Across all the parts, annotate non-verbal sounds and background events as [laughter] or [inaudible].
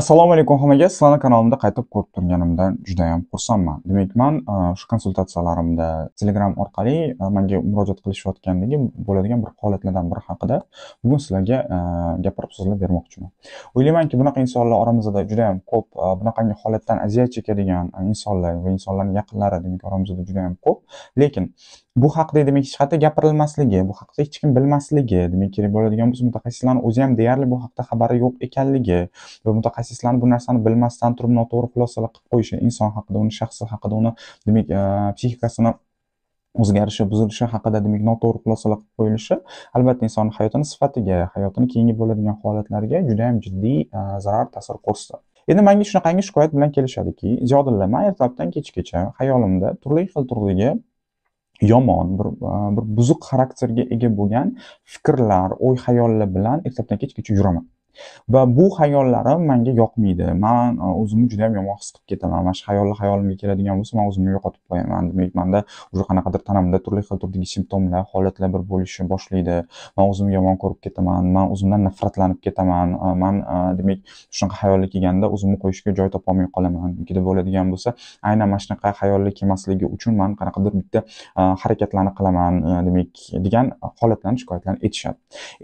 assalomu alaykum hammaga sizlarni kanalimda qaytib ko'rib turganimdan juda yam xursandman demak man e, shu konsultatsiyalarimda telegram orqali e, menga murojaat qilishayotganligi bo'ladigan bir holatlardan biri haqida bugun sizlarga e, gapirib so'zlab bermoqchiman o'ylaymanki bunaqa insonlar oramizda yam ko'p bunaqangi holatdan aziyat chekadigan insonlar va insonlarni yaqinlari demak oramizda yam ko'p lekin bu haqida demak hech qayerda gapirilmasligi bu haqida hech kim bilmasligi demak kerak bo'ladigan bo'lsa mutaxassislarni o'zi ham deyarli bu haqida xabari yo'q ekanligi va mutaxassislarni bu narsani bilmasdan turib noto'g'ri xulosalar qilib qo'yishi inson haqida uni shaxsi haqida uni demak e, psixikasini o'zgarishi buzilishi haqida demak noto'g'ri xulosalar qilib qo'yilishi albatta insonni hayotini sifatiga hayotini keyingi bo'ladigan holatlariga juda yam jiddiy e, zarar ta'sir ko'rsatadi endi manga shunaqangi shikoyat bilan kelishadiki ziyodilla man ertalabdan kechgacha xayolimda turli xil turdagi yomon bir e, bir buzuq xarakterga ega bo'lgan fikrlar o'y xayollar bilan ertadan kechgacha yuraman va bu hayollarim menga yoqmaydi man e, o'zimni juda yam yomon his qilib ketaman mana shu hayollar hayolimga keladigan bo'lsa man o'zimni yo'qotib qo'yaman demak manda уже qanaqadir tanamda turli xil turdagi simptomlar holatlar bir bo'lishi boshlaydi man o'zimni yomon ko'rib ketaman man o'zimdan nafratlanib ketaman e, man e, demak shunaqa hayollar kelganda o'zimni qo'yishga joy topolmay qolaman deb bo'ladigan bo'lsa aynan mana shunaqa hayollar kelmasligi uchun man qanaqadir bitta harakatlarni qilaman demak degan holatlarni shikoyatlarni aytishadi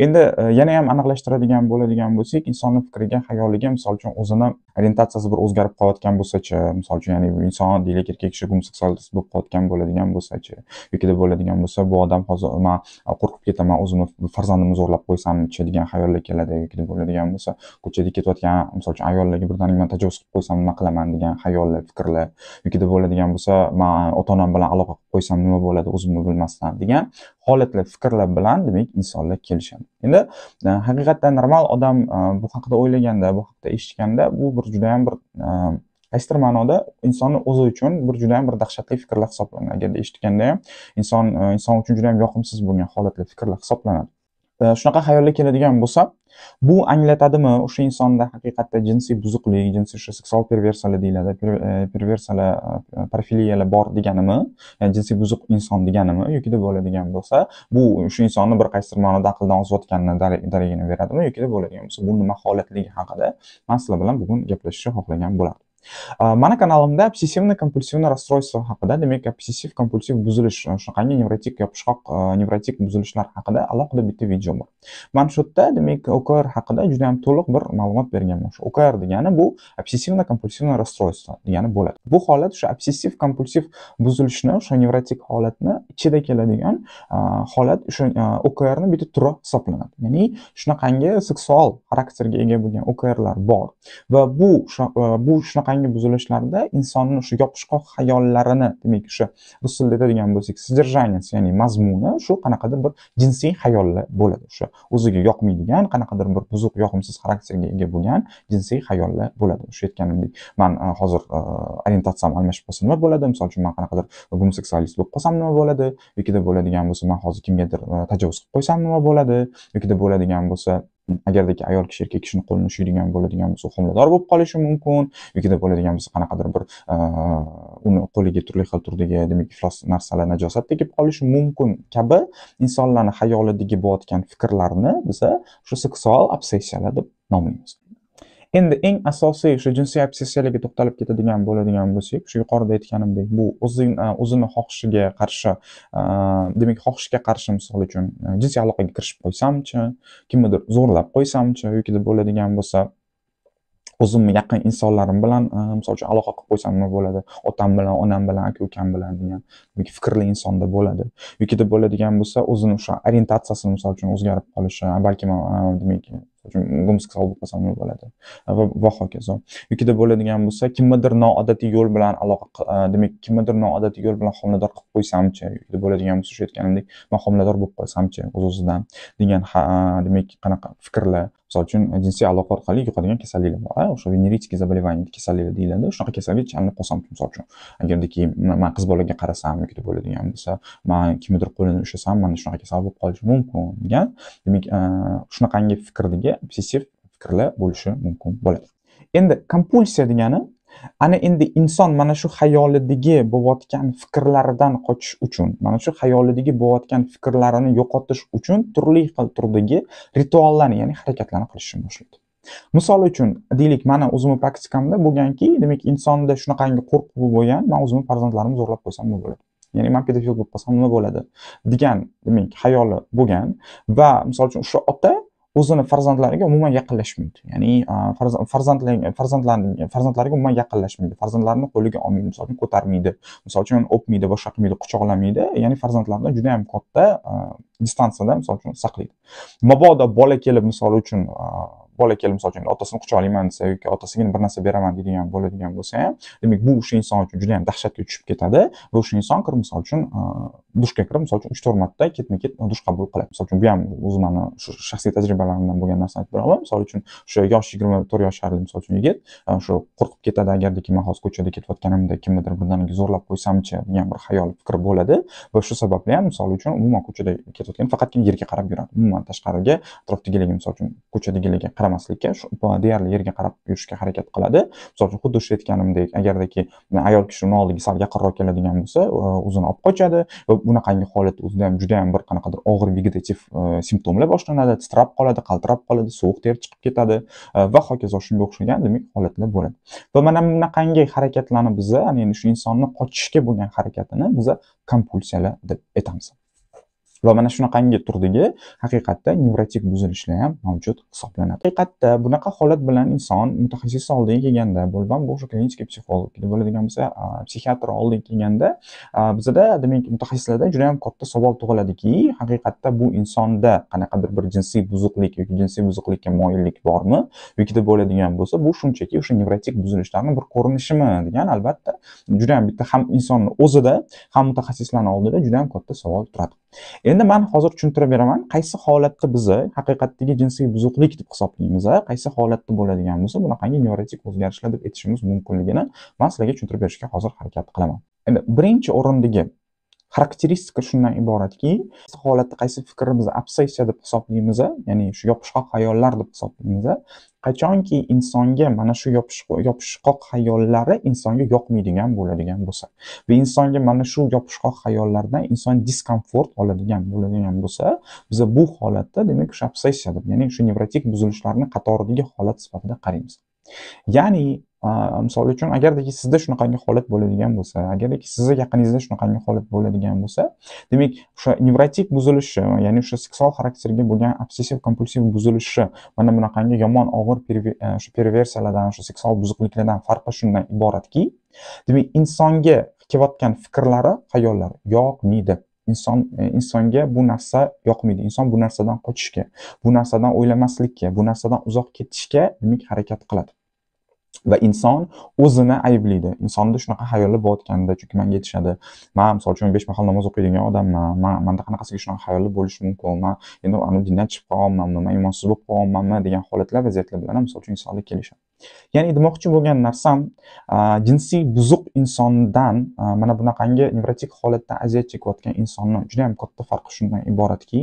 endi yana ham aniqlashtiradigan bo'ladigan bo'lsak insonni fikriga xayoliga misol uchun o'zini orientatsiyasi bir o'zgarib qolayotgan bo'lsachi misol uchun ya'ni inson deylik erkak kishi gomoseksualist bo'lib qolayotgan bo'ladigan bo'lsachi yokida bo'ladigan bo'lsa bu odam hozir man qo'rqib ketaman o'zimni farzandimni zo'rlab qo'ysamchi degan xayollar keladi yoki bo'ladigan bo'lsa ko'chada ketayotgan misol uchun ayollarga birdaniga man tajovuz qilib qo'ysam nima qilaman degan xayollar fikrlar yokida bo'ladigan bo'lsa man ota onam bilan aloqa qilib qo'ysam nima bo'ladi o'zimni bilmasdan degan holatlar fikrlar bilan demak insonlar kelishadi endi e, haqiqatdan normal odam e, bu haqida o'ylaganda bu haqida eshitganda bu bir judayam bir qaysidir e, ma'noda insonni o'zi uchun bir judayam bir dahshatli fikrlar hisoblanadi agarda eshitganda ham inson e, inson uchun judayam yoqimsiz bo'lgan holatlar fikrlar hisoblanadi Э, shunaqa xayolga keladigan bo'lsa bu anglatadimi o'sha insonda haqiqatda jinsiy buzuqlik jinsiy o'sha seksual perversiyalar deyiladi e, perversiyalar e, profiliyalar bor deganimi ya'ni e, jinsiy buzuq inson deganimi yoki deb bo'ladigan bo'lsa bu o'sha insonni bir qaysidir ma'noda aqldan ozayotganini daragini beradimi yoki deb bo'ladigan bo'lsa bu nima holatligi haqida man sizlar bilan bugun gaplashishni xohlagan bo'lardim mana kanalimda obsessivno kompulsivni rasstroystvo haqida demak obsessiv kompulsiv buzilish shunaqangi nevrotik yopishqoq nevrotik buzilishlar haqida alohida bitta video bor mana shu yerda demak okr haqida juda yam to'liq bir ma'lumot berganman shu okr degani bu obsessivno kompulsivno rasstroystvo degani bo'ladi bu holat o'sha obsessiv kompulsiv buzilishni o'sha nevrotik holatni ichida keladigan holat o'sha okrni bitta turi hisoblanadi ya'ni shunaqangi seksual xarakterga ega bo'lgan okrlar bor va bu bu shunaqa hangi buzilishlarida insonni o'sha yopishqoq hayollarini demak o'sha rus tilida aytadigan bo'lsak содержание ya'ni mazmuni shu qanaqadir bir jinsiy hayollar bo'ladi o'sha o'ziga yoqmaydigan qanaqadir bir buzuq yoqimsiz xarakterga ega bo'lgan jinsiy hayollar bo'ladi o'sha aytganimdek man e, hozir e, orientatsiyam almashib qolsa nima bo'ladi misol uchun man qanaqadir gomoseksualist bo'lib qolsam nima bo'ladi yokida bo'ladigan bo'lsa man hozir kimgadir e, tajovuz qilib qo'ysam nima bo'ladi yokida bo'ladigan bo'lsa agardaki ayol kishi erkak kishini qo'lini ushlaydigan bo'ladigan bo'lsa homilador bo'lib qolishi mumkin yokida bo'ladigan bo'lsa qanaqadir bir uni qo'liga turli xil turdagi demak iflos narsalar najosat tegib qolishi mumkin kabi insonlarni xayolidagi bo'layotgan fikrlarni biza shu seksual obsessiyalar deb nomlaymiz endi eng asosiy shu jinsiy obsessiyalarga to'xtalib ketadigan bo'ladigan bo'lsak shu yuqorida aytganimdek bu o'zini e, o'zini xohishiga qarshi e, demak xohishga qarshi misol uchun e, jinsiy aloqaga kirishib qo'ysamchi kimnidir zo'rlab qo'ysamchi yoki bo'ladigan bo'lsa o'zimni yaqin insonlarim bilan misol uchun aloqa qilib qo'ysam nima bo'ladi otam bilan onam bilan aka ukam bilan degan fikrli insonda bo'ladi yoki bo'ladigan bo'lsa o'zini o'sha orientatsiyasini misol uchun o'zgarib qolishi balki demak bu misol bo'lmasa bo'ladi va hokazo yukida bo'ladigan bo'lsa kimnidir noodatiy yo'l bilan aloqa demak kimnidir noodatiy yo'l bilan homilador qilib qo'ysamchi yokida bo'ladigan bo'lsa shu aytganimdek man homilador bo'lib qolsamchi o'z o'zidan degan demak qanaqa fikrlar misol uchun e, jinsiy aloqa orqali yuqadigan kasalliklar bor o'sha veneritik заболевание kasalliklar deyiladi shunaqa kasallik jamlab qolsam misol uchun agarda keyin man qiz bolaga qarasam yoki bo'ladigan bo'lsa man kimnidir qo'lini ushlasam mana shunaqa kasal bo'lib qolishi mumkin degan demak e, shunaqangi fikrdagi obsessiv fikrlar bo'lishi mumkin bo'ladi endi kompulsiya degani ana endi inson mana shu xayolidagi bo'layotgan fikrlaridan qochish uchun mana shu xayolidagi bo'layotgan fikrlarini yo'qotish uchun turli xil turdagi rituallarni ya'ni harakatlarni qilishni boshlaydi misol uchun deylik mana o'zimni praktikamda bo'lganki demak insonda shunaqangi qo'rquv bo'lgan man o'zimni farzandlarimni zo'rlab qo'ysam nima bo'ladi ya'ni man pedofil bo'lib qolsam nima bo'ladi degan demak xayoli bo'lgan va misol uchun o'sha ota o'zini farzandlariga umuman yaqinlashmaydi ya'ni farzandlar farzandlariga umuman yaqinlashmaydi farzandlarini qo'liga olmaydi misol uchun ko'tarmaydi misol uchun o'pmaydi boshqa qilmaydi quchoqlamaydi ya'ni farzandlaridan juda yam katta distansiyada misol uchun saqlaydi mabodo bola kelib misol uchun bola kelib misol uchun otasini quchoqlayman desa yoki otasiga bir narsa beraman deydigan bo'ladigan bo'lsa ham demak bu o'sha inson uchun juda yam dahshatga tushib ketadi va o'sha inson kirib misol uchun dushga kirib misol uchun uch to'rt marta ketma ket dush qabul qiladi misol uchun bu ham o'zimni shu shaxsiy tajribalarimdan bo'lgan narsani aytib beraman misol uchun o'sha yosh yigirma to'rt yosharli misol uchun yigit e, shu qo'rqib ketadi agarda man hozir ko'chada ketayotganimda kimnidir birdaniga zo'rlab qo'ysamchi degan bir xayol fikr bo'ladi va shu sababli ham misol uchun umuman ko'chada ketayotgan faqatgina yerga qarab yuradi umuman tashqariga atrofdagilarga misol uchun ko'chadagilarga qaramaslikka deyarli yerga qarab yurishga harakat qiladi misol uchun xuddi shu aytganimdek agardaki ayol kishi oldiga sal yaqinroq keladigan bo'lsa e, o'zini olib qochadi va bunaqangi holat o'zida ham juda ham bir qanaqadir og'ir vegetativ e, simptomlar boshlanadi titrab qoladi qaltirab qoladi sovuq ter chiqib ketadi e, va hokazo shunga o'xshagan demak holatlar bo'ladi va mana bunaqangi harakatlarni biza ya'ni shu insonni qochishga bo'lgan harakatini biza kompulsiyalar deb aytamiz va mana shunaqangi turdagi haqiqatda nevrotik buzilishlar ham mavjud hisoblanadi haqiqatda bunaqa holat bilan inson mutaxassis oldiga kelganda bo'lmam bu o'sha klinik psixolog bo'ladigan bo'lsa psixiatr oldiga kelganda bizada demak mutaxassislarda juda yam katta savol tug'iladiki haqiqatda bu insonda qanaqadir bir jinsiy buzuqlik yoki jinsiy buzuqlikka moyillik bormi yoki bo'ladigan bo'lsa bu shunchaki o'sha nevrotik buzilishlarni bir ko'rinishimi degan albatta juda yam bitta ham insonni o'zida ham mutaxassislarni oldida juda yam katta savol turadi endi man hozir tushuntirib beraman qaysi holatda bizni haqiqatdagi jinsiy buzuqlik deb hisoblaymiz qaysi holatda bo'ladigan bo'lsa bunaqangi nevrotik o'zgarishlar deb aytishimiz mumkinligini man sizlarga tushuntirib berishga hozir harakat qilaman endi birinchi o'rindagi xarakteristika shundan iboratki holatda qaysi fikrimizni obsessiya deb hisoblaymiz ya'ni shu yopishqoq hayollar deb hisoblaymiz qachonki insonga mana shu yopishqoq hayollari insonga yoqmaydigan bo'ladigan bo'lsa va insonga mana shu yopishqoq hayollardan inson diskomfort oladigan bo'ladigan bo'lsa biza bu holatda demak o'sha obsessiya deb ya'ni shu nevrotik buzilishlarni qatoridagi holat sifatida qaraymiz ya'ni misol uchun agardaki sizda shunaqangi holat bo'ladigan bo'lsa agardaki sizni yaqiningizda shunaqangi holat bo'ladigan bo'lsa demak o'sha nevrotik buzilishi ya'ni o'sha seksual xarakterga bo'lgan obsessiv kompulsiv buzilishi mana bunaqangi yomon og'ir e, o'sha perversiyalardan o'sha seksual buzuqliklardan farqi shundan iboratki demak insonga kelayotgan fikrlari xayollari yoqmaydi inson e, insonga bu narsa yoqmaydi inson bu narsadan qochishga bu narsadan o'ylamaslikka bu narsadan uzoq ketishga demak harakat qiladi va inson o'zini ayblaydi insonda shunaqa hayollar bo'layotganda chunki manga aytishadi man misol uchun besh mahal namoz o'qiydigan odamman man manda qanaqasiga shunaqa hayollar bo'lishi mumkin man endi dindan chiqib qolganmanmi man iymonsiz bo'lib qolganmanmi degan holatlar vaziyatlar bilan ham misol uchun insonlar kelishadi ya'ni demoqchi bo'lgan narsam jinsiy buzuq insondan mana bunaqangi nevrotik holatdan aziyat chekayotgan insonni juda yam katta farqi shundan iboratki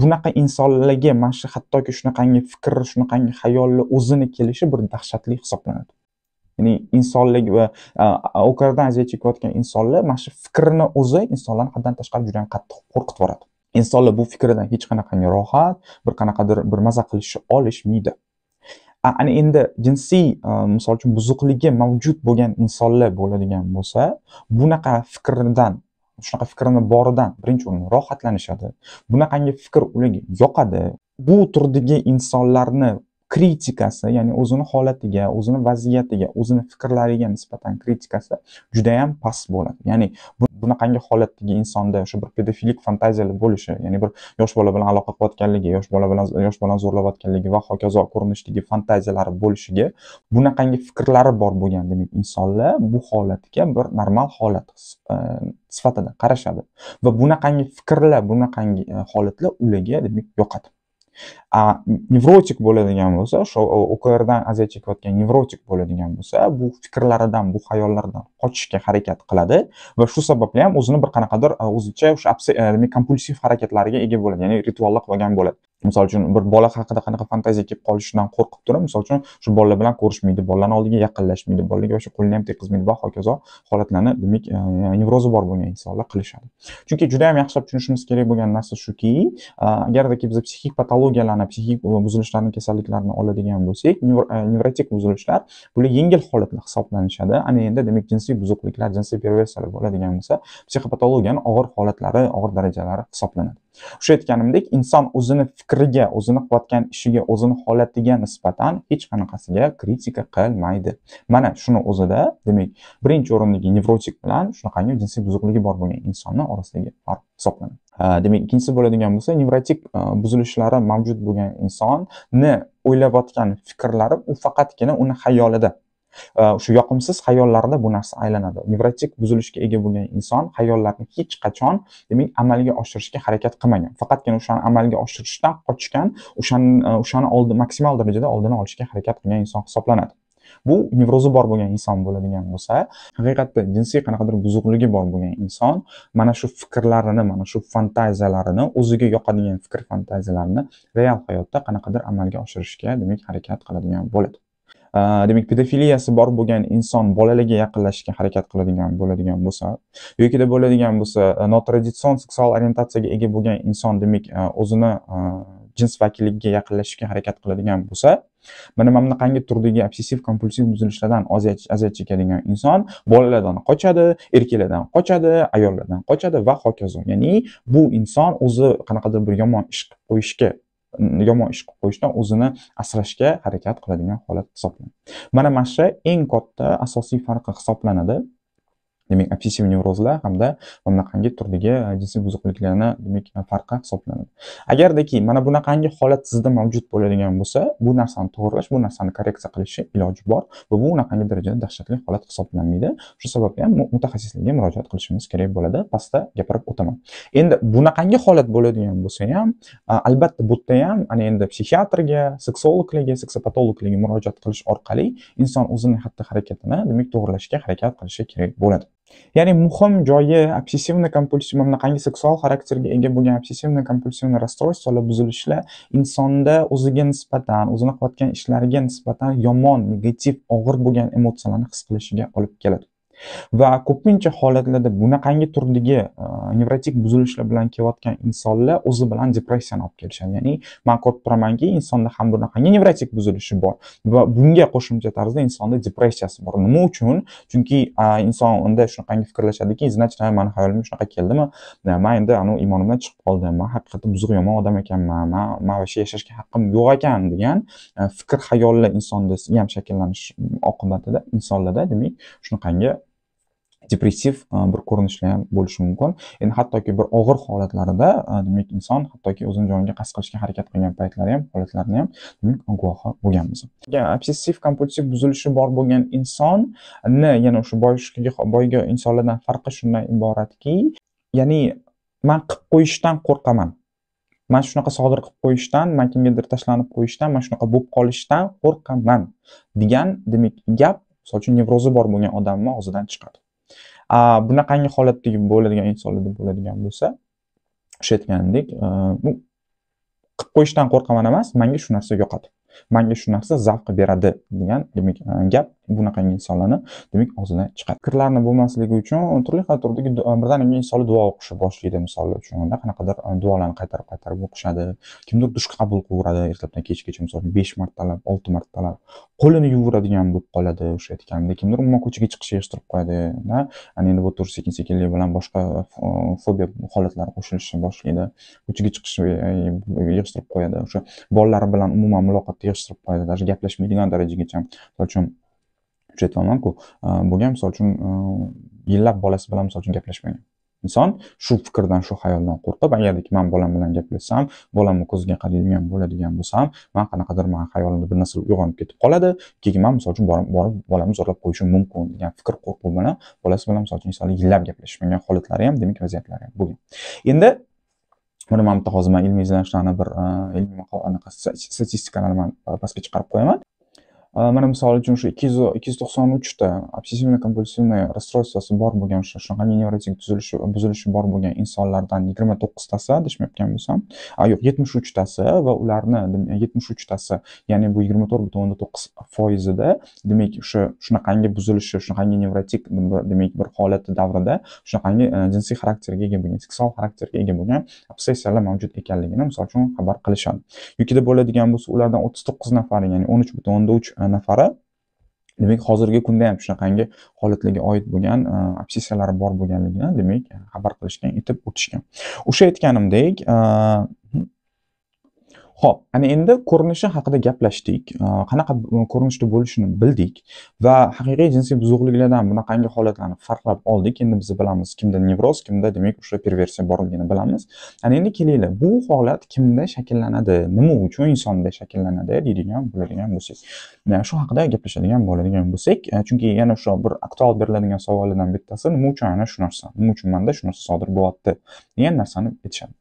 bunaqa insonlarga mana shu hattoki shunaqangi fikr shunaqangi hayolni o'zini kelishi bir dahshatli hisoblanadi ya'ni insonlik va o'kardan aziyat chekayotgan insonlar mana shu fikrini o'zi insonlarni haddan tashqari juda qattiq qo'rqitib yuboradi insonlar bu fikridan hech qanaqangi rohat bir qanaqadir bir maza qilish olishmaydi ana endi jinsiy ehm, misol uchun buzuqligi mavjud bo'lgan insonlar bo'ladigan bo'lsa bunaqa fikrdan shunaqa fikrni boridan birinchi o'rinda rohatlanishadi bunaqangi fikr ularga yoqadi bu turdagi insonlarni kritikasi ya'ni o'zini holatiga o'zini vaziyatiga o'zini fikrlariga nisbatan kritikasi judayam past bo'ladi ya'ni bunaqangi holatdagi insonda o'sha bir pedofilik fantaziyalar bo'lishi ya'ni bir yosh bola bilan aloqa qilayotganligi yosh bola bilan yosh bolani zo'rlayotganligi va hokazo ko'rinishdagi fantaziyalari bo'lishiga bunaqangi fikrlari bor bo'lgan demak insonlar bu holatga bir normal holat e, sifatida qarashadi va bunaqangi fikrlar bunaqangi e, holatlar ularga demak yoqadi nevrotik bo'ladigan bo'lsa o'sha ukrdan aziyat chekayotgan nevrotik bo'ladigan bo'lsa bu fikrlaridan bu xayollaridan qochishga harakat qiladi va shu sababli ham o'zini bir qanaqadir o'zicha o'sha kompulsiv harakatlariga ega bo'ladi ya'ni ritualga qolgan bo'ladi misol uchun bir bola haqida qanaqa fantaziya kelib qolishidan qo'rqib turib misol uchun shu bolalar bilan ko'rishmaydi bolalarni oldiga yaqinlashmaydi bolalarga o'sha qo'lini ham tekkizmaydi va hokazo holatlarni demak e, e, nevrozi bor bo'lgan insonlar qilishadi chunki juda yam yaxshilab tushunishimiz kerak bo'lgan narsa shuki e, agardaki biz psixik patologiyalarni psixik buzilishlarni kasalliklarni oladigan bo'lsak nevrotik buzilishlar bular yengil holatlar hisoblanishadi ana endi demak jinsiy buzuqliklar jinsiy perversiyalar bo'ladigan bo'lsa psixopatologiyani og'ir holatlari og'ir darajalari hisoblanadi o'sha aytganimdek inson o'zini fikriga o'zini qilayotgan ishiga o'zini holatiga nisbatan hech qanaqasiga kritika qilmaydi mana shuni o'zida demak birinchi o'rindagi nevrotik bilan shunaqangi jinsiy buzuqligi bor bo'lgan insonni orasidagi farq hisoblanadi demak ikkinchisi bo'ladigan bo'lsa nevrotik e, buzilishlari mavjud bo'lgan insonni o'ylayotgan fikrlari u faqatgina uni xayolida Э, shu yoqimsiz xayollarda bu narsa aylanadi nevrotik buzilishga ega bo'lgan inson xayollarni hech qachon demak amalga oshirishga harakat qilmagan faqatgina o'shani amalga oshirishdan qochgan o'shani e, o'shani oldi maksimal darajada oldini olishga harakat qilgan inson hisoblanadi bu nevrozi bor bo'lgan inson bo'ladigan bo'lsa haqiqatda jinsiy qanaqadir buzuqligi bor bo'lgan inson mana shu fikrlarini mana shu fantaziyalarini o'ziga yoqadigan fikr fantaziyalarini real hayotda qanaqadir amalga oshirishga demak harakat qiladigan bo'ladi Э, demak pedofiliyasi bor bo'lgan inson bolalarga yaqinlashishga harakat qiladigan bo'ladigan bo'lsa yokida bo'ladigan bo'lsa e, notraditsion seksual orientatsiyaga ega bo'lgan inson demak e, o'zini e, jins vakilligiga yaqinlashishga harakat qiladigan bo'lsa mana mana bunaqangi turdagi obsessiv kompulsiv buzilishlardan aziyat chekadigan inson bolalardan qochadi erkaklardan qochadi ayollardan qochadi va hokazo ya'ni bu inson o'zi qanaqadir bir yomon ish qilib qo'yishga yomon ish qilib qo'yishdan o'zini asrashga harakat qiladigan holat hisoblanadi mana mana shu eng katta asosiy farqi hisoblanadi demak obsessiv nevrozlar hamda bunaqangi turdagi eh, jinsiy buzuqliklarni demak eh, farqi hisoblanadi agardaki mana bunaqangi holat sizda mavjud bo'ladigan bo'lsa bu narsani to'g'irlash bu narsani korreksiya qilishni iloji bor va bu unaqangi darajada dahshatli holat hisoblanmaydi shu sababli ham mutaxassislarga murojaat qilishimiz kerak bo'ladi pastda gapirib o'taman endi bunaqangi holat bo'ladigan bo'lsa ham eh, albatta bu yerda ham ana endi psixiatrga seksologlarga seksopatologlarga murojaat qilish orqali inson o'zini xatti harakatini demak to'g'irlashga harakat qilishi kerak bo'ladi Ya'ni muhim joyi obsessivno-kompulsiv bunaqangi seksual xarakterga ega bo'lgan obsessivno kompulsivni rasstroystvolar, buzilishlar insonda o'ziga nisbatan, o'zini qilayotgan ishlariga nisbatan yomon, negativ, og'ir bo'lgan emotsiyalarni his qilishiga olib keladi. va ko'pincha holatlarda bunaqangi turdagi e, nevrotik buzilishlar bilan kelayotgan insonlar o'zi bilan depressiyani olib kelishadi ya'ni man ko'rib turamanki insonda ham bunaqangi nevrotik buzilishi bor va bunga qo'shimcha tarzda insonda depressiyasi bor nima uchun chunki inson unda shunaqangi fikrlashadiki значит mani hayolimga shunaqa keldimi man endi an iymonimdan chiqib qoldim man haqiqatda buzuq yomon odam ekanman man man yashashga haqqim yo'q ekan degan e, fikr hayollar insonda ham shakllanish oqibatida insonlarda demak shunaqangi depressiv bir ko'rinishlar ham bo'lishi mumkin endi hattoki bir og'ir holatlarida demak inson hattoki o'zini joniga qasd qilishga harakat qilgan paytlari ham holatlarni ham demak guvohi bo'lganmiz obsessiv kompulsiv buzilishi bor bo'lgan insonni yana o'sha boyishga boyga insonlardan farqi shundan iboratki ya'ni man qilib qo'yishdan qo'rqaman man shunaqa sodir qilib qo'yishdan man kimgadir tashlanib qo'yishdan man shunaqa bo'lib qolishdan qo'rqaman degan demak gap misol uchun nevrozi bor bo'lgan odamni og'zidan chiqadi bunaqangi holatda bo'ladigan insonlarda bo'ladigan bo'lsa o'sha aytgandek e, qilib qo'yishdan qo'rqaman emas manga shu narsa yoqadi manga shu narsa zavq beradi degan demak e, gap bunaqangi insonlarni demak og'zidan chiqadi kirlarni bo'lmasligi uchun turli xil turdagi birdaniga insonlar duo o'qishni boshlaydi misol uchun qanaqadir e, duolarni qaytarib qaytarib o'qishadi kimdir dush qabul qilaveradi ertalabdan kechgacha misol uchun besh martalab olti martalab qo'lini yuvuradigan bo'lib qoladi o'sha aytganimdek kimdir umuman ko'chaga chiqishni yig'ishtirib qo'yadi ana endi bu tur sekin sekinlik bilan boshqa e, e, fobiya holatlari qo'shilishni boshlaydi ko'chaga chiqishni yig'ishtirib qo'yadi o'sha bolalar bilan umuman muloqotni yig'ishtirib qo'yadi даже gaplashmaydigan darajagacha misol uchun kuchaytyapmanku bu ham misol uchun yillab bolasi bilan misol uchun gaplashmagan inson shu fikrdan shu hayoldan qo'rqib agarki man bolam bilan gaplashsam bolamni ko'ziga qaraydigan bo'ladigan bo'lsam man qanaqadir man hayolimda bir narsa uyg'onib ketib qoladi keyin man misol uchun borib bolamni zo'rlab qo'yishim mumkin degan fikr qo'rquv bilan bolasi bilan misol uchun insonlar yillab gaplashmagan holatlari ham demak vaziyatlari ham bo'lgan endi buni man bitta hozir man ilmiy izlanishlarni bir ilmiy anaqa statistikalarni man pastga chiqarib qo'yaman mana misol uchun shu ikki yuz ikki yuz to'qson uchta obsessivno kompulsivniy расстройствоsi bor bo'lgan o'sha shunaqangi nevrotik tuzilishi buzilishi bor bo'lgan insonlardan yigirma to'qqiztasi adashmayotgan bo'lsam yo'q yetmish uchtasi va ularni yetmish uchtasi ya'ni bu yigirma to'rt butun o'ndan to'qqiz foizida demak o'sha shunaqangi buzilishi shunaqangi nevrotik demak bir holati davrida shunaqangi jinsiy xarakterga ega bo'lgan seksual xarakterga ega bo'lgan obsessiyalar mavjud ekanligini misol uchun xabar qilishadi yukida bo'ladigan bo'lsa ulardan o'ttiz to'qqiz nafari ya'ni o'n uch butun o'nda uch nafari demak hozirgi kunda ham shunaqangi holatlarga oid bo'lgan e, obsessiyalari bor bo'lganligini demak xabar qilishgan aytib o'tishgan o'sha aytganimdek e, Xo'p, ana endi ko'rinishi haqida gaplashdik. Qanaqa ko'rinishda bo'lishini bildik va haqiqiy jinsiy buzuqliklardan bunaqangi holatlarni farqlab oldik. Endi biz bilamiz, kimda nevroz, kimda demak o'sha perversiya borligini bilamiz. Ana endi kelinglar, bu holat kimda shakllanadi, nima uchun insonda shakllanadi deydigan bo'ladigan bo'lsak, shu haqida gaplashadigan bo'ladigan bo'lsak, e, chunki yana o'sha bir aktual beriladigan savollardan bittasi nima uchun ana shu narsa, nima uchun menda shu narsa sodir bo'lyapti degan narsani aytishadi.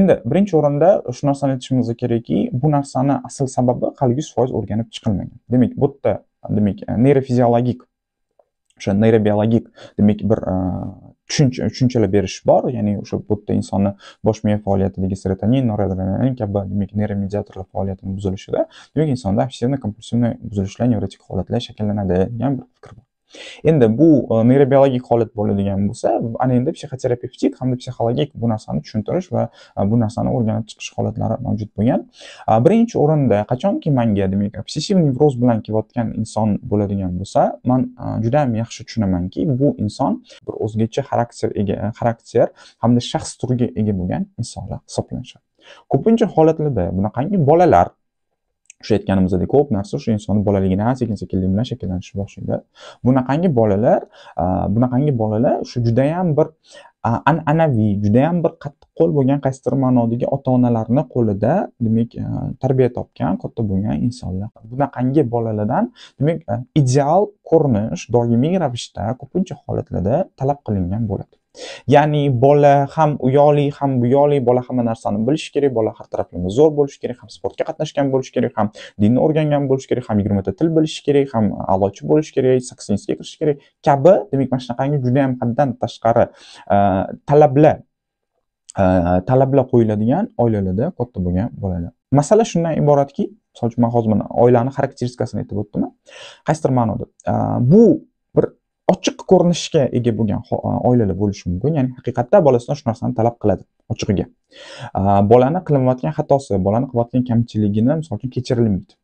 Endi birinchi o'rinda shu narsani aytishimiz kerak shundaki bu narsani asl sababi hali yuz foiz o'rganib chiqilmagan demak bu yerda demak e, neyrofiziologik o'sha neyrobiologik demak bir e, tushuncha tushunchalar berish bor ya'ni o'sha bu yerda insonni bosh miya faoliyatidagi serotonin noradrenalin kabi demak neyromediatorlar faoliyatini buzilishida demak insonda obsessivno kompulsivniy buzilishlar nevrotik holatlar shakllanadi degan bir fikr bor endi bu e, neyrobiologik holat bo'ladigan bo'lsa ana endi psixoterapevtik hamda psixologik bu narsani tushuntirish va e, bu narsani o'rganib chiqish holatlari mavjud bo'lgan e, birinchi o'rinda qachonki manga demak obsessiv nevroz bilan kelayotgan inson bo'ladigan bo'lsa man juda ham yaxshi tushunamanki bu inson bir o'zgacha xarakter ega xarakter hamda shaxs turiga ega bo'lgan insonlar hisoblanishadi ko'pincha holatlarda bunaqangi bolalar shu aytganimizdek ko'p narsa shu insonni bolaligidan sekin sekinlik bilan shakllanishni boshlaydi bunaqangi bolalar bunaqangi bolalar shu judayam bir an'anaviy judayam bir qattiqqo'l bo'lgan qaysidir ma'nodagi ota onalarni qo'lida demak tarbiya topgan katta bo'lgan insonlar bunaqangi bolalardan demak ideal ko'rinish doimiy ravishda ko'pincha holatlarda talab qilingan bo'ladi ya'ni bola ham u yoqli ham bu yoqli bola hamma narsani bilishi kerak bola har taraflama zo'r bo'lishi kerak ham sportga qatnashgan bo'lishi kerak ham dinni o'rgangan bo'lishi kerak ham yigirmata til bilishi kerak ham a'lochi bo'lishi kerak saksonisga kirishi kerak kabi demak mana shunaqangi judayam haddan tashqari e, talablar e, talablar qo'yiladigan oilalarda katta bo'lgan bolalar masala shundan iboratki misol uchun man hozir mana oilani xarakteristikasini aytib o'tdimi qaysidir ma'noda e, bu bir ochiq ko'rinishga ega bo'lgan oilalar bo'lishi mumkin ya'ni haqiqatda bolasidan shu narsani talab qiladi ochig'iga bolani qilinayotgan xatosi bolani qilayotgan kamchiligini misol uchun kechirilmaydi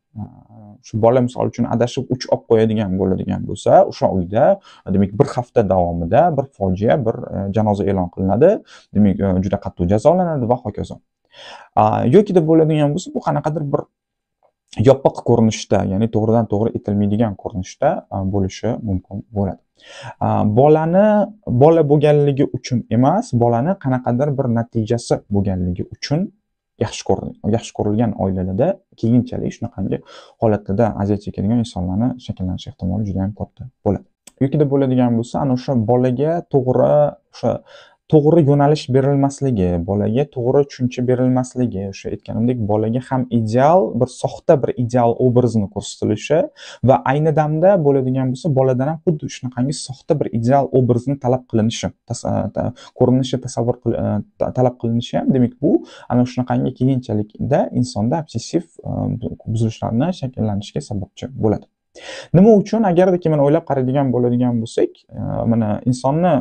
shu bola misol uchun adashib uch olib qo'yadigan bo'ladigan bo'lsa o'sha uyda demak bir hafta davomida bir fojia bir e, janoza e'lon qilinadi demak e, juda qattiq jazolanadi va hokazo yokida bo'ladigan bo'lsa bu qanaqadir bir yopiq ko'rinishda ya'ni to'g'ridan to'g'ri etilmaydigan ko'rinishda bo'lishi mumkin bo'ladi Э, bolani bola bo'lganligi uchun emas bolani qanaqadir bir natijasi bo'lganligi uchun yaxshi ko'rilgan yaxshi ko'rilgan oilalarda keyinchalik shunaqangi holatlarda aziyat chekadigan insonlarni shakllanish ehtimoli juda ham katta bo'ladi yukida bo'ladigan bo'lsa ana o'sha bolaga to'g'ri o'sha to'g'ri yo'nalish berilmasligi bolaga to'g'ri tushuncha berilmasligi o'sha aytganimdek bolaga ham ideal bir soxta bir ideal obrazni ko'rsatilishi va ayni damda bo'ladigan bo'lsa boladan ham xuddi shunaqangi soxta bir ideal obrazni talab qilinishi ko'rinishi tasavvur talab qilinishi ham demak bu ana shunaqangi keyinchalikda insonda obsessiv buzilishlarni shakllanishiga sababchi bo'ladi nima uchun agarda keyin o'ylab qaraydigan bo'ladigan bo'lsak mana insonni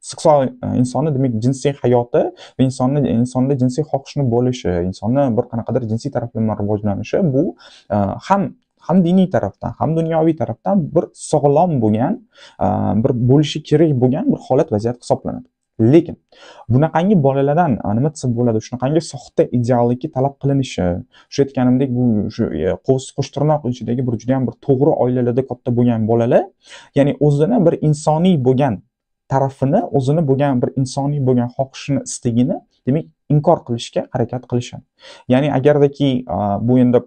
seksual insonni demak jinsiy hayoti va insonni insonda jinsiy xohishni bo'lishi insonni bir qanaqadir jinsiy taraflama rivojlanishi bu э, ham ham diniy tarafdan ham dunyoviy tarafdan bir sog'lom bo'lgan э, bir bo'lishi kerak bo'lgan bir holat vaziyat hisoblanadi lekin bunaqangi bolalardan nima desa bo'ladi shunaqangi soxta ideallikka talab qilinishi shu aytganimdek bu shu e, qo'z qo'shtirnoq ichidagi bir judayam bir to'g'ri oilalarda katta bo'lgan bolalar ya'ni o'zini bir insoniy bo'lgan tarafini o'zini bo'lgan bir insoniy bo'lgan xohishini istagini demak inkor qilishga harakat qilishadi ya'ni agardaki bu endi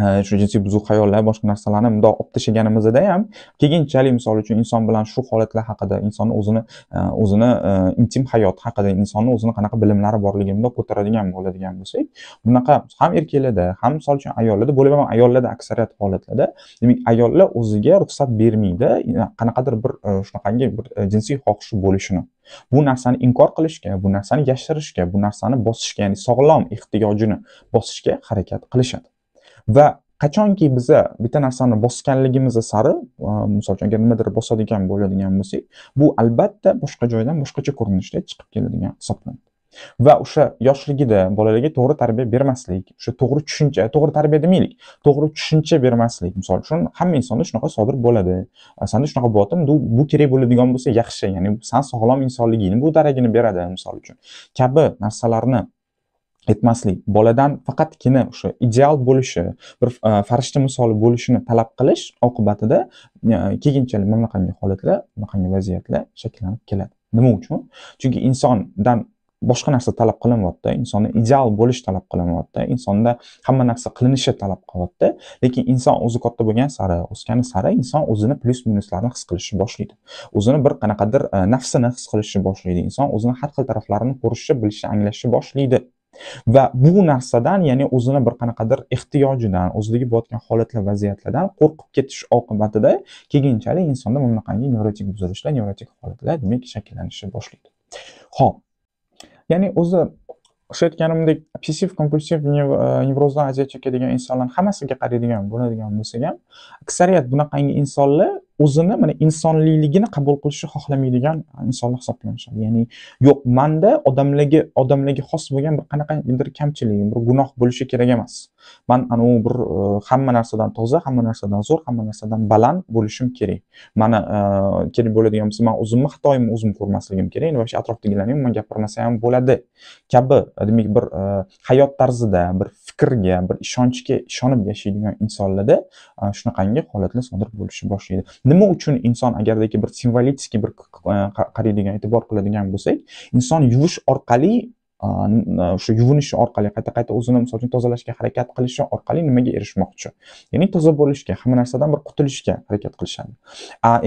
shu э, jinsiy buzuq hayollar boshqa narsalarni mundoq olib tashlaganimizda ham keyinchalik misol uchun inson bilan shu holatlar haqida insonni o'zini e, o'zini e, intim hayot haqida insonni o'zini qanaqa bilimlari borligini bundoq ko'taradigan bo'ladigan bo'lsak bunaqa ham erkaklarda ham misol uchun ayollarda bo'lib ham ayollarda aksariyat holatlarda demak ayollar o'ziga ruxsat bermaydi qanaqadir bir e, shunaqangi bir jinsiy xohishi bo'lishini bu narsani inkor qilishga bu narsani yashirishga bu narsani bosishga ya'ni sog'lom ehtiyojini bosishga harakat qilishadi va qachonki biza bitta narsani bosganligimiz sari misol uchun agar nimadir bosadigan bo'ladigan bo'lsak bu albatta boshqa joydan boshqacha ko'rinishda chiqib keladigan hisoblanadi va o'sha yoshligida bolalarga to'g'ri tarbiya bermaslik o'sha to'g'ri tushuncha to'g'ri tarbiya demaylik to'g'ri tushuncha bermaslik misol uchun hamma insonda shunaqa sodir bo'ladi sanda shunaqa bo'lyapti bu, bu kerak bo'ladigan bo'lsa yaxshi ya'ni san sog'lom insonligingni bu daragini beradi misol uchun kabi narsalarni etmaslik boladan faqatgina o'sha ideal bo'lishi bir e, farishta misoli bo'lishini talab qilish oqibatida e, keyinchalik mana bunaqangi holatlar bunaqangi vaziyatlar shakllanib keladi nima uchun chunki insondan boshqa narsa talab qilinyapti insonda ideal bo'lish talab qilinyapti insonda hamma narsa qilinishi talab qilyapti lekin inson o'zi katta bo'lgan sari o'sgani sari inson o'zini plyus minuslarini his qilishni boshlaydi o'zini bir qanaqadir e, nafsini his qilishni boshlaydi inson o'zini har xil taraflarini ko'rishni bilishni anglashni boshlaydi va bu narsadan ya'ni o'zini bir qanaqadir ehtiyojidan o'zligi bo'layotgan holatlar vaziyatlardan qo'rqib ketish oqibatida keyinchalik insonda mana bunaqangi nevrotik buzilishlar nevrotik holatlar demak shakllanishni boshlaydi ho'p ya'ni o'zi o'sha aytganimdek obsessiv kompulsiv e, nevrozdan aziyat chekadigan insonlarni hammasiga qaraydigan bo'ladigan bo'lsak ham aksariyat bunaqangi insonlar o'zini mana insoniyligini qabul qilishni xohlamaydigan insonlar hisoblanishadi ya'ni yo'q manda odamlarga odamlarga xos bo'lgan bir qanaqadir kamchilik bir gunoh bo'lishi kerak emas man anavi bir e, hamma narsadan toza hamma narsadan zo'r hamma narsadan baland bo'lishim kerak mana e, kerak bo'ladigan bo'lsa man o'zimni xatoyimni o'zim ko'rmasligim kerak va o'sha atrofdagilarni umuman gapirmasa ham bo'ladi kabi demak bir e, hayot tarzida bir fikrga bir ishonchga ishonib yashaydigan insonlarda shunaqangi holatlar sodir bo'lishi boshlaydi nima uchun inson agardaki bir simvolический bir e, qaraydigan e'tibor qiladigan bo'lsak inson yuvish orqali shu yuvinishi orqali qayta qayta o'zini misol uchun tozalashga harakat qilishi orqali nimaga erishmoqchi ya'ni toza bo'lishga hamma narsadan bir qutulishga harakat qilishadi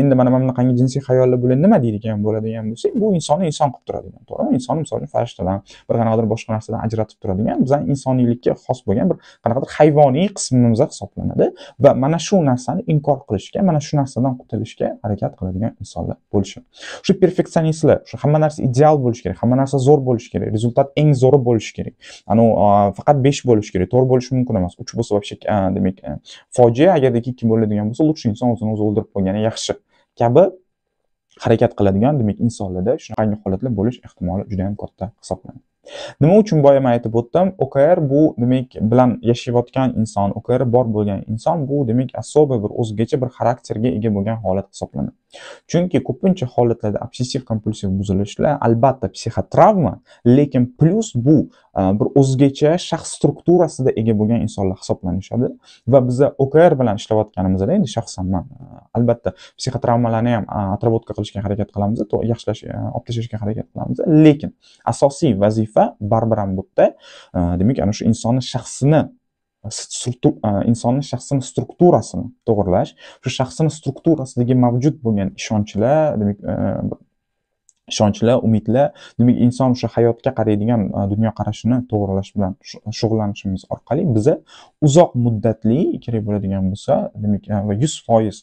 endi mana mana bunaqangi jinsiy hayollar bular nima deydigan bo'ladigan bo'lsak bu insonni inson qilib turadigan to'g'rimi insonni misol uchun farishtadan bir qanaqadir boshqa narsadan ajratib turadigan bizani insoniylikka xos bo'lgan bir qanaqadir hayvoniy qismimiz hisoblanadi va mana shu narsani inkor qilishga mana shu narsadan qutulishga harakat qiladigan insonlar bo'lishi shu perfeksionistlar shu hamma narsa ideal bo'lishi kerak hamma narsa zo'r bo'lishi kerak rezultat maqsad eng zo'ri bo'lishi kerak anavi faqat besh bo'lishi kerak to'rt bo'lishi mumkin emas uch bo'lsa вообще demak fojia agardaki ikki bo'ladigan bo'lsa лучше inson o'zini o'zi o'ldirib qo'ygani yaxshi kabi harakat qiladigan demak insonlarda shunaqangi holatlar bo'lish ehtimoli juda yam katta hisoblanadi nima uchun boya man aytib o'tdim okr bu demak bilan yashayotgan inson okr bor bo'lgan inson bu demak особый bir o'zgacha bir xarakterga ega bo'lgan holat hisoblanadi chunki ko'pincha holatlarda obsessiv kompulsiv buzilishlar albatta psixotravma lekin plyus bu e, bir o'zgacha shaxs strukturasida ega bo'lgan insonlar hisoblanishadi va biza okr bilan ishlayotganimizda endi shaxsan man e, albatta psixotravmalarni ham отработка e, qilishga harakat qilamiz yaxshilash olib tashlashga harakat qilamiz lekin asosiy vazifa bu butta demak ana shu insonni shaxsini insonni shaxsini strukturasini to'g'irlash shu shaxsini strukturasidagi mavjud bo'lgan ishonchlar demak ishonchlar umidlar demak inson o'sha hayotga qaraydigan dunyoqarashini to'g'irlash bilan shug'ullanishimiz orqali biza uzoq muddatli kerak bo'ladigan bo'lsa demak yuz foiz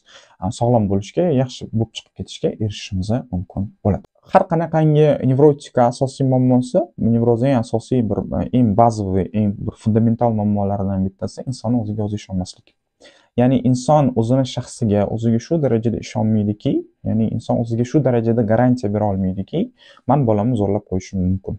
sog'lom bo'lishga yaxshi bo'lib chiqib ketishga erishishimiz mumkin bo'ladi har qanaqangi nevrotika asosiy muammosi nevrozning eng asosiy bir eng bazaviy eng bir fundamental muammolaridan bittasi insonni o'ziga o'zi ishonmaslik ya'ni inson o'zini shaxsiga o'ziga shu darajada ishonmaydiki ya'ni inson o'ziga shu darajada garantiya bera olmaydiki man bolamni zo'rlab qo'yishim mumkin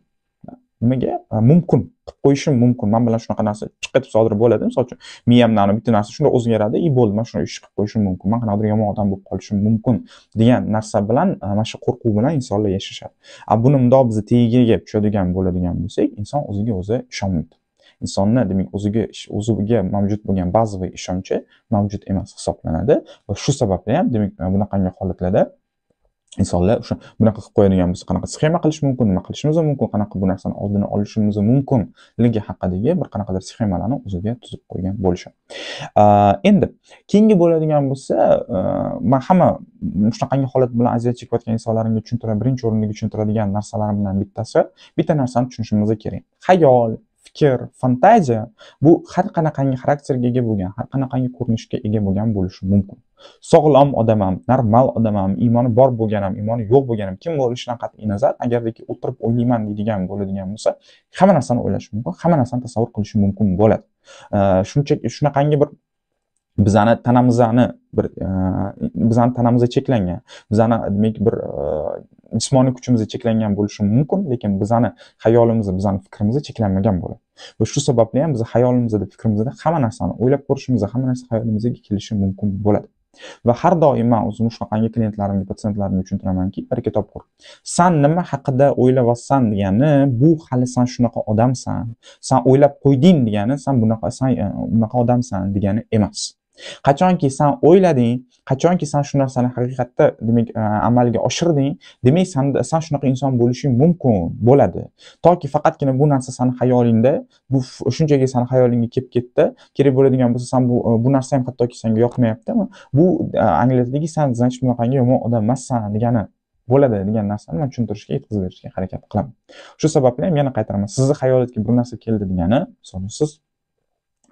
nimaga mumkin qilib qo'yishim mumkin man bilan shunaqa narsa chiqib ketib sodir bo'ladi misol uchun miyamdan bitta narsa shunday o'zgaradi и bo'ldi man shunday ish qilib qo'yishim mumkin man qanaqadir yomon odam bo'lib qolishim mumkin degan narsa bilan mana shu qo'rquv bilan insonlar yashashadi a buni mundoq biz tagiga tushadigan bo'ladigan bo'lsak inson o'ziga o'zi ishonmaydi insonni demak o'ziga o'ziga mavjud bo'lgan bazaviy ishonchi mavjud emas hisoblanadi va shu sababli ham demak bunaqangi holatlarda insonlar o'sha bunaqa qilib qo'yadigan bo'lsa qanaqa sxema qilish mumkin nima qilishimiz mumkin qanaqa bu narsani oldini olishimiz mumkinligi haqidagi bir qanaqadir sxemalarni o'ziga tuzib qo'ygan bo'lishi endi keyingi bo'ladigan bo'lsa man hamma shunaqangi holat bilan aziyat chekayotgan insonlarimga tushuntirib birinchi o'rinda tushuntiradigan narsalarimdan bittasi bitta narsani tushunishimiz kerak hayol fikr fantaziya bu har qanaqangi xarakterga ega bo'lgan har qanaqangi ko'rinishga ega bo'lgan bo'lishi mumkin sog'lom ham normal ham iymoni bor ham iymoni yo'q bo'lganim kim bo'lishidan qat'iy nazar agardaki o'tirib o'ylayman deydigan bo'ladigan bo'lsa hamma narsani o'ylashi mumkin hamma narsani tasavvur qilishi mumkin bo'ladi shunchaki shunaqangi bir bizani tanamizni bir bizani tanamiz cheklangan bizani demak bir jismoniy kuchimiz cheklangan bo'lishi mumkin lekin bizani xayolimiz bizani fikrimiz cheklanmagan bo'ladi va shu sababli ham biz xayolimizda fikrimizda hamma narsani o'ylab ko'rishimiz hamma narsa hayolimizga kelishi mumkin bo'ladi va har doim man o'zim shunaqangi klientlarimga patsientlarimga tushuntiramanki bir ikki topqir san nima haqida o'ylayapsan degani bu hali san shunaqa odamsan san o'ylab qo'yding degani san bunaqa san e, bunaqa odamsan degani emas qachonki san o'ylading qachonki san shu narsani haqiqatda demak e, amalga oshirding demak san shunaqa inson bo'lishing mumkin bo'ladi toki faqatgina bu narsa sani xayolingda bu shunchaki sani xayolingga kelib ketdi kerak bo'ladigan bo'lsa san bu e, bu narsa ham hattoki senga yoqmayaptimi bu e, angliyadagi san значит bunaqangi yomon odam emassan degani bo'ladi degan narsani man tushuntirishga yetkazib berishga harakat qilaman shu sababli ham yana qaytaraman sizni xayolingizga bir narsa keldi degani so'ng siz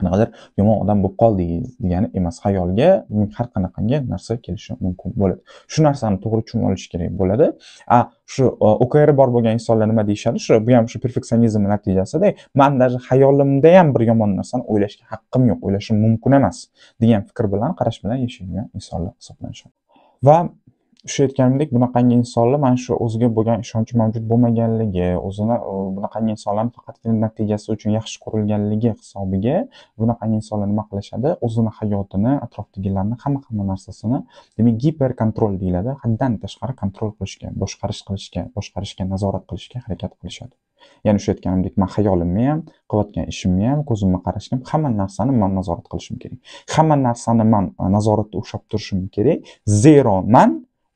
qanaqadir yomon odam bo'lib qoldik degani emas xayolga har qanaqangi narsa kelishi mumkin bo'ladi shu narsani to'g'ri tushunib olish kerak bo'ladi a shu okr bor bo'lgan insonlar nima deyishadi shu bu ham shu perfeksionizm natijasida man даже xayolimda ham bir yomon narsani o'ylashga haqqim yo'q o'ylashim mumkin emas degan fikr bilan qarash bilan yashaydigan insonlar hisoblanishadi va aytganimdek bunaqangi insonlar mana shu o'ziga bo'lgan ishonchi mavjud bo'lmaganligi, o'zini bunaqangi insonlarni faqatgina natijasi uchun yaxshi ko'rilganligi hisobiga bunaqangi insonlar nima qilishadi? O'zini hayotini, atrofdagilarni, hamma-hamma narsasini, demak, giper kontrol deyiladi, haddan tashqari kontrol qilishga, boshqarish qilishga, boshqarishga, nazorat qilishga harakat qilishadi. Ya'ni shu aytganimdek men xayolimni ham, qilayotgan ishimni ham, ko'zimni qarashim ham, hamma narsani men nazorat qilishim kerak. Hamma narsani men nazoratda ushlab turishim kerak, zero men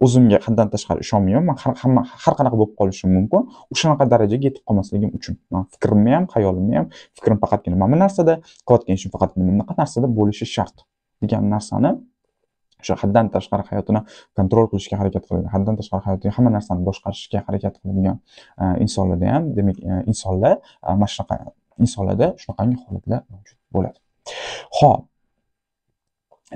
o'zimga haddan tashqari ishonmayman hamma har qanaqa bo'lib qolishim mumkin o'shanaqa darajaga yetib qolmasligim uchun fikrimni ham xayolimni ham fikrim faqatgina mana bu narsada qilayotgan ishim faqatgina bunaqa narsada bo'lishi shart degan narsani o'sha haddan tashqari hayotini kontrol qilishga harakat qiladigan haddan tashqari hayotdagi hamma narsani boshqarishga harakat qiladigan e, insonlarda ham demak e, insonlar e, mana shunaqa insonlarda shunaqangi holatlar mavjud bo'ladi ho'p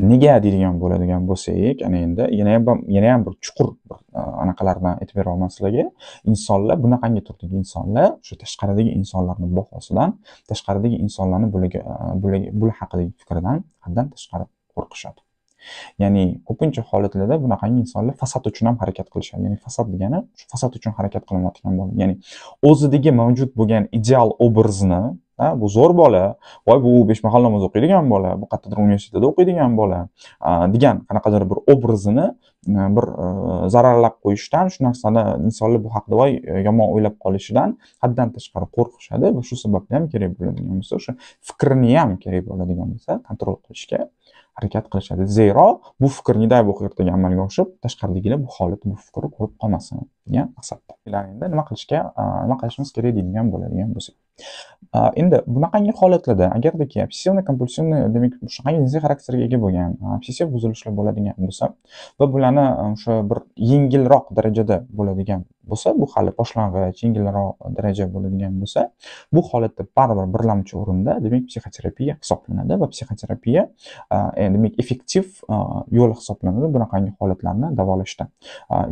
nega deydigan bo'ladigan bo'lsak ana endi yana ham yana ham bir chuqur bir e, anaqalarni aytib beryapman sizlarga insonlar bunaqangi turdagi insonlar shu tashqaridagi insonlarni bahosidan tashqaridagi insonlarni bular e, haqidagi fikridan haddan tashqari qo'rqishadi ya'ni ko'pincha holatlarda bunaqangi insonlar fasad uchun ham harakat qilishadi ya'ni fasad degani shu fasad uchun harakat qilinayotgan bo'ladi ya'ni o'zidagi mavjud bo'lgan ideal obrazni ha bu zo'r bola voy bu besh mahal namoz o'qiydigan bola bu qayerdadir universitetda o'qiydigan bola degan qanaqadir bir obrazini e, bir e, zararlab qo'yishdan shu narsani insonlar bu haqida voy e, yomon o'ylab qolishidan haddan tashqari qo'rqishadi va shu sababli ham kerak bo'ladigan bo'lsa o'sha fikrini ham kerak bo'ladigan bo'lsa kontrol qilishga harakat qilishadi zero bu fikr niday ertaga amalga oshib tashqaridagilar bu holat bu fikrni ko'rib qolmasin degan maqsadda ularni endi nima qilishga nima qilishimiz kerak deydigan bo'ladigan bo'lsak endi bunaqangi holatlarda agarda obsessivni kompulsivni demak shunaqangi jinsiy xarakterga ega bo'lgan obsessiv buzilishlar bo'ladigan bo'lsa va bularni o'sha bir yengilroq darajada bo'ladigan bo'lsa bu hali boshlang'ich yengilroq daraja bo'ladigan bo'lsa bu holatda baribir birlamchi o'rinda demak psixoterapiya hisoblanadi va psixoterapiya e, demak effektiv yo'l hisoblanadi bunaqangi holatlarni davolashda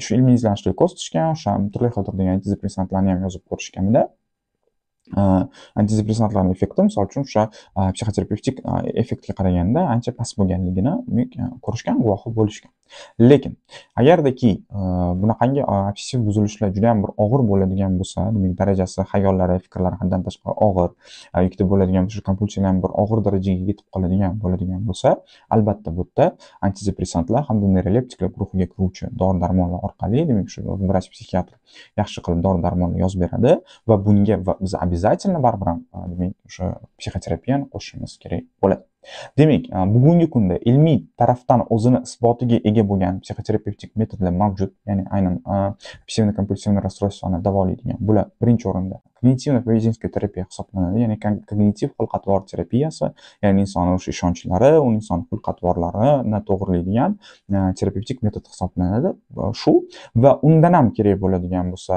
shu ilmiy izlanishlar ko'rsatishgan o'sha turli xil turdagi antidepressantlarni ham yozib ko'rishganda antidepressantlarni effekti misol uchun o'sha psixoterapevtik effektga qaraganda ancha past bo'lganligini ko'rishgan guvohi bo'lishgan lekin agardaki e, bunaqangi e, obsessiv buzilishlar juda ham bir og'ir bo'ladigan bo'lsa demak darajasi xayollari fikrlari haddan tashqari og'ir e, yoki bo'ladigan shu kompulsiyalar bir og'ir darajaga yetib qoladigan bo'ladigan bo'lsa albatta bu yerda antidepressantlar hamda neyroleptiklar guruhiga kiruvchi dori darmonlar orqali demak shu vrach psixiatr yaxshi qilib dori darmonni yozib beradi va bunga biz обязательно baribir demak o'sha psixoterapiyani qo'shishimiz kerak bo'ladi demak e, bugungi kunda ilmiy tarafdan o'zini isbotiga ega bo'lgan psixoterapevtik metodlar mavjud ya'ni aynan psevdokompulsiv e, расстройствоni davolaydigan bular birinchi o'rinda kognitiv navigatsiya terapiya hisoblanadi ya'ni kognitiv xulq atvor terapiyasi ya'ni insonni o'sha ishonchlari u inson xulq atvorlarini to'g'rilaydigan terapevtik metod hisoblanadi shu va undan ham kerak bo'ladigan bo'lsa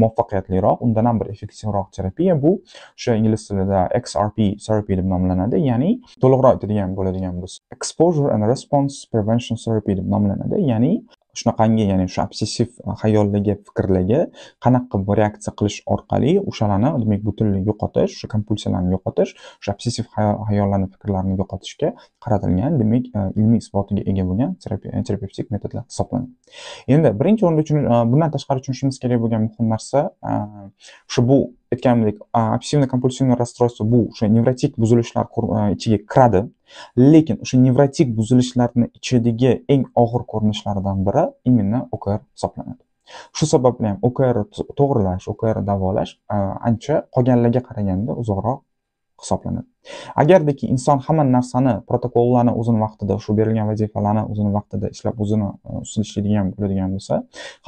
muvaffaqiyatliroq undan ham bir effektivroq terapiya bu o'sha ingliz tilida xrp therapy deb nomlanadi ya'ni to'liqroq aytadigan bo'ladigan bo'lsa exposure and response prevention therapy deb nomlanadi ya'ni shunaqangi ya'ni o'sha obsessiv hayollarga fikrlarga qanaqa qilib reaksiya qilish orqali o'shalarni demak butunlay yo'qotish o'sha kompulsiyalarni yo'qotish o'sha obsessiv hayollarni fikrlarni yo'qotishga qaratilgan demak e, ilmiy isbotiga ega bo'lgan e, terapevtik metodlar hisoblanadi endi birinchi o'rinda e, bundan tashqari tushunishimiz kerak bo'lgan muhim narsa o'sha bu aytganimdek obsessivno kompulsivno расстройство bu o'sha nevrotik buzilishlar ichiga kiradi lekin o'sha nevrotik buzilishlarni ichidagi eng og'ir ko'rinishlaridan biri именно okr hisoblanadi shu sababli ham okr to'g'rilash okr davolash ancha qolganlarga qaraganda uzoqroq hisoblanadi agardaki inson hamma narsani protokollarni o'zini vaqtida shu berilgan vazifalarni o'zini vaqtida ishlab o'zini ustida e, ishlaydigan bo'ladigan bo'lsa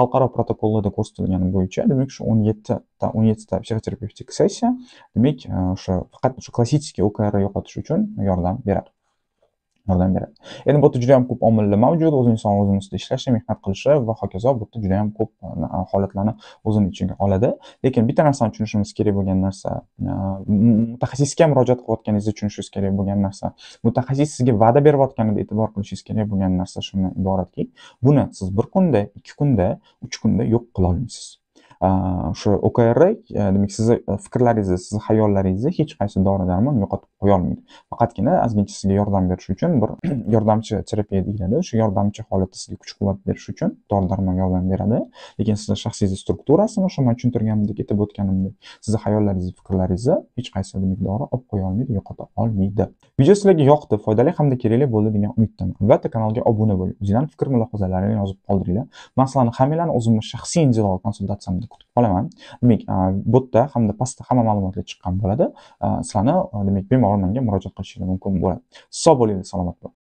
xalqaro protokollarda ko'rsatilgani bo'yicha demak shu o'n yettita o'n yettita psixoterapevtik sessiya demak e, o'sha faqat shu klassический okr yo'qotish uchun yordam beradi yordam beradi endi bu yerda juda yam ko'p omillar mavjud o'zi inson o'zini ustida ishlashi mehnat qilishi va hokazo bu yerda juda yam ko'p e, holatlarni o'zini ichiga oladi lekin bitta narsani tushunishimiz kerak bo'lgan narsa e, mutaxassisga murojaat qilayotganingizda tushunishingiz kerak bo'lgan narsa mutaxassis sizga va'da berayotganida e'tibor qilishingiz kerak bo'lgan narsa shundan iboratki buni siz bir kunda ikki kunda uch kunda yo'q qila olmaysiz shu OKR э, demak sizni э, fikrlaringizni, sizni hayollaringizni hech qaysi dori darmon yo'qotib qo'ya olmaydi. Faqatgina ozgincha sizga yordam berish uchun bir [clears throat] yordamchi terapiya deyiladi. o'sha yordamchi holatda sizga kuch quvvat berish uchun dori darmon yordam beradi. Lekin sizning shaxsingiz strukturasini o'sha men tushuntirganimdek aytib o'tganimdek, sizni hayollaringizni fikrlaringizni hech qaysi demak dori olib qo'ya olmaydi, yo'qota olmaydi. Video sizlarga yoqdi, foydali hamda kerakli bo'ldi degan umiddaman. Albatta kanalga obuna bo'ling. O'zingizning fikr mulohazalaringizni yozib qoldiringlar. Masalan, hammalarni o'zimni shaxsiy individual konsultatsiyamda kutib qolaman demak bu yerda hamda pastda hamma ma'lumotlar chiqqan bo'ladi sizlarni demak bemalol menga murojaat qilishingiz mumkin bo'ladi sog' bo'linglar salomat bo'ling